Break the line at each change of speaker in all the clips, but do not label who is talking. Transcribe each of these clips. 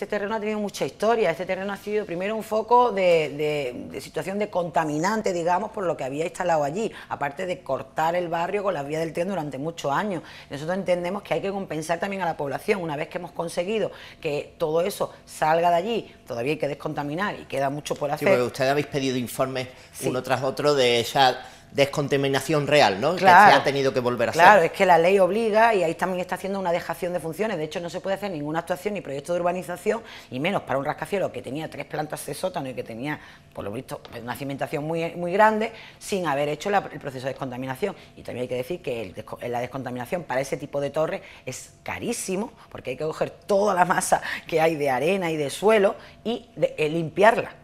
Este terreno ha tenido mucha historia. Este terreno ha sido primero un foco de, situación de contaminante, digamos, por lo que había instalado allí, aparte de cortar el barrio con las vías del tren durante muchos años. Nosotros entendemos que hay que compensar también a la población. Una vez que hemos conseguido que todo eso salga de allí, todavía hay que descontaminar y queda mucho por hacer. ustedes
habéis pedido informes uno tras otro de esa descontaminación real, ¿no? Claro, que ha tenido que volver a claro, Claro, es
que la ley obliga y ahí también está haciendo una dejación de funciones. De hecho, no se puede hacer ninguna actuación ni proyecto de urbanización, y menos para un rascacielos que tenía tres plantas de sótano y que tenía, por lo visto, una cimentación muy, muy grande, sin haber hecho el proceso de descontaminación. Y también hay que decir que la descontaminación para ese tipo de torres es carísimo, porque hay que coger toda la masa que hay de arena y de suelo y eh, limpiarla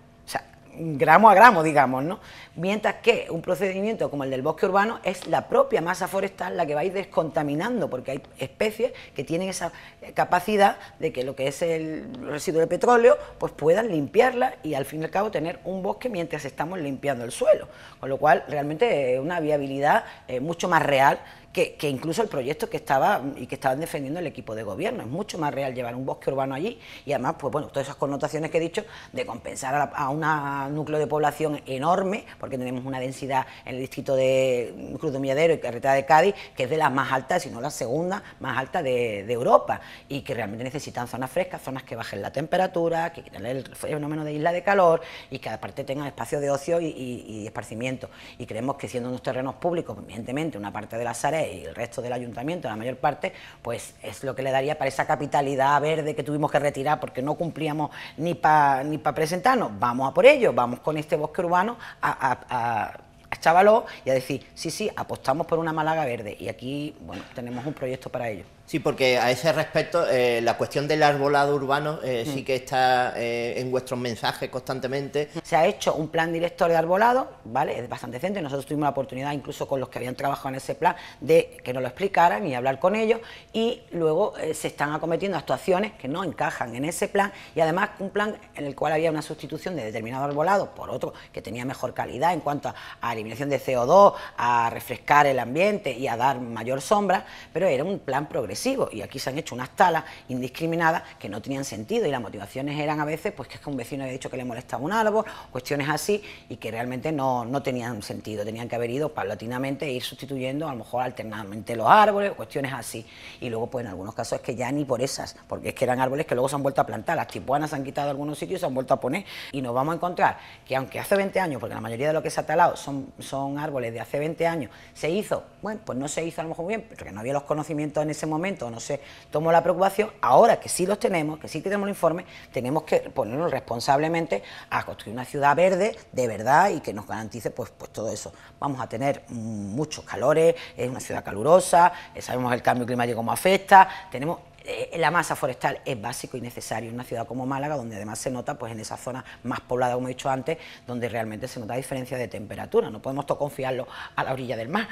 gramo a gramo, digamos, ¿no? Mientras que un procedimiento como el del bosque urbano es la propia masa forestal la que va a ir descontaminando, porque hay especies que tienen esa capacidad de que lo que es el residuo de petróleo, pues puedan limpiarla y al fin y al cabo tener un bosque mientras estamos limpiando el suelo. Con lo cual, realmente es una viabilidad eh, mucho más real que, incluso el proyecto que estaba y que estaban defendiendo el equipo de gobierno. Es mucho más real llevar un bosque urbano allí y además, pues bueno, todas esas connotaciones que he dicho de compensar a una núcleo de población enorme, porque tenemos una densidad en el distrito de Cruz de Milladero y Carretera de Cádiz, que es de las más altas, si no la segunda más alta de, Europa, y que realmente necesitan zonas frescas, zonas que bajen la temperatura, que quiten el fenómeno de isla de calor y que aparte tengan espacio de ocio y, esparcimiento. Y creemos que siendo unos terrenos públicos, evidentemente, una parte de las áreas... y el resto del ayuntamiento, la mayor parte, pues es lo que le daría para esa capitalidad verde que tuvimos que retirar porque no cumplíamos ni para ni para presentarnos. Vamos a por ello, vamos con este bosque urbano a, a chavaló y a decir, sí, sí, apostamos por una Málaga verde y aquí, bueno, tenemos un proyecto para ello. Sí, porque a ese respecto, eh, la cuestión del arbolado urbano eh, mm. sí que está eh, en vuestros mensajes constantemente. Se ha hecho un plan director de arbolado, ¿vale? Es bastante decente. Nosotros tuvimos la oportunidad, incluso con los que habían trabajado en ese plan, de que nos lo explicaran y hablar con ellos. Y luego se están acometiendo actuaciones que no encajan en ese plan. Y además, un plan en el cual había una sustitución de determinado arbolado por otro que tenía mejor calidad en cuanto a, a eliminación de CO2, a refrescar el ambiente y a dar mayor sombra, pero era un plan progresivo y aquí se han hecho unas talas indiscriminadas que no tenían sentido y las motivaciones eran a veces pues que es que un vecino había dicho que le molestaba un árbol, cuestiones así y que realmente no, tenían sentido, tenían que haber ido paulatinamente e ir sustituyendo a lo mejor alternadamente los árboles, cuestiones así y luego pues en algunos casos es que ya ni por esas, porque es que eran árboles que luego se han vuelto a plantar, las tipuanas se han quitado algunos sitios y se han vuelto a poner y nos vamos a encontrar que aunque hace 20 años, porque la mayoría de lo que se ha talado son son árboles de hace 20 años, se hizo, bueno, pues no se hizo a lo mejor muy bien, porque no había los conocimientos en ese momento, no se tomó la preocupación, ahora que sí los tenemos, que sí tenemos el informe, tenemos que ponernos responsablemente a construir una ciudad verde de verdad y que nos garantice pues, pues todo eso. Vamos a tener muchos calores, es una ciudad calurosa, eh, sabemos el cambio climático cómo afecta, tenemos eh, la masa forestal es básico y necesario en una ciudad como Málaga, donde además se nota pues, en esa zona más poblada, como he dicho antes, donde realmente se nota diferencia de temperatura. No podemos todo confiarlo a la orilla del mar.